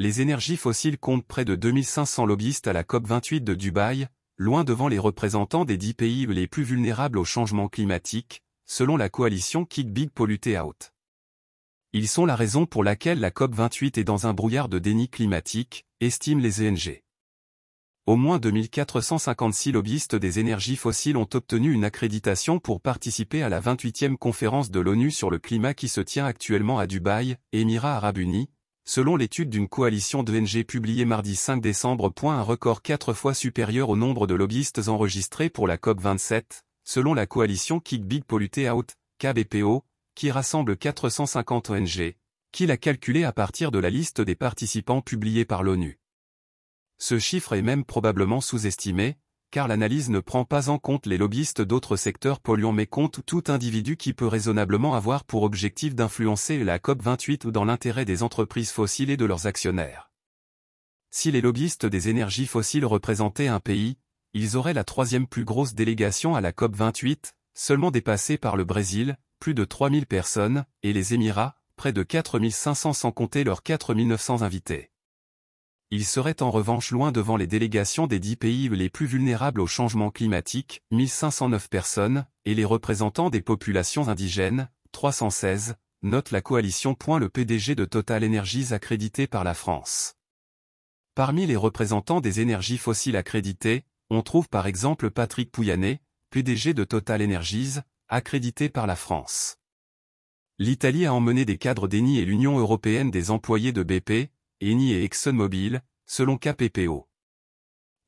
les énergies fossiles comptent près de 2500 lobbyistes à la COP28 de Dubaï, loin devant les représentants des 10 pays les plus vulnérables au changement climatique, selon la coalition Kick Big Pollute Out. Ils sont la raison pour laquelle la COP28 est dans un brouillard de déni climatique, estiment les ENG. Au moins 2456 lobbyistes des énergies fossiles ont obtenu une accréditation pour participer à la 28e conférence de l'ONU sur le climat qui se tient actuellement à Dubaï, Émirats arabes unis, selon l'étude d'une coalition d'ONG publiée mardi 5 décembre. Un record quatre fois supérieur au nombre de lobbyistes enregistrés pour la COP27, selon la coalition Kick Big Pollute Out, KBPO, qui rassemble 450 ONG, qu'il a calculé à partir de la liste des participants publiée par l'ONU. Ce chiffre est même probablement sous-estimé, car l'analyse ne prend pas en compte les lobbyistes d'autres secteurs polluants mais compte tout individu qui peut raisonnablement avoir pour objectif d'influencer la COP28 dans l'intérêt des entreprises fossiles et de leurs actionnaires. Si les lobbyistes des énergies fossiles représentaient un pays, ils auraient la troisième plus grosse délégation à la COP28, seulement dépassée par le Brésil, plus de 3000 personnes, et les Émirats, près de 4500 sans compter leurs 4900 invités il serait en revanche loin devant les délégations des dix pays les plus vulnérables au changement climatique, 1509 personnes, et les représentants des populations indigènes, 316, note la coalition. Le PDG de Total Energies accrédité par la France. Parmi les représentants des énergies fossiles accréditées, on trouve par exemple Patrick Pouyanné, PDG de Total Energies, accrédité par la France. L'Italie a emmené des cadres d'ENI et l'Union européenne des employés de BP, Eni et ExxonMobil, selon KPPO.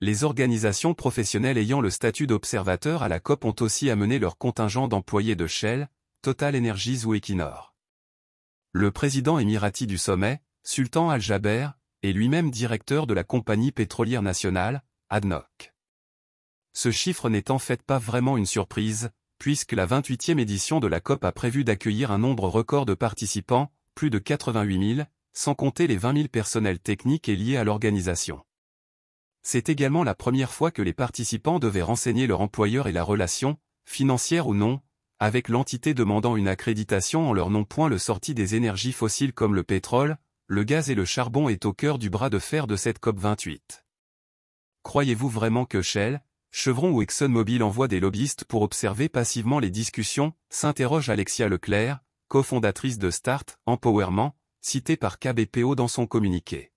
Les organisations professionnelles ayant le statut d'observateur à la COP ont aussi amené leur contingent d'employés de Shell, Total Energies ou Equinor. Le président émirati du sommet, Sultan Al-Jaber, est lui-même directeur de la compagnie pétrolière nationale, ADNOC. Ce chiffre n'est en fait pas vraiment une surprise, puisque la 28e édition de la COP a prévu d'accueillir un nombre record de participants, plus de 88 000, sans compter les 20 000 personnels techniques et liés à l'organisation. C'est également la première fois que les participants devaient renseigner leur employeur et la relation, financière ou non, avec l'entité demandant une accréditation en leur nom. Point le sortie des énergies fossiles comme le pétrole, le gaz et le charbon est au cœur du bras de fer de cette COP28. Croyez-vous vraiment que Shell, Chevron ou ExxonMobil envoient des lobbyistes pour observer passivement les discussions s'interroge Alexia Leclerc, cofondatrice de Start Empowerment, cité par KBPO dans son communiqué.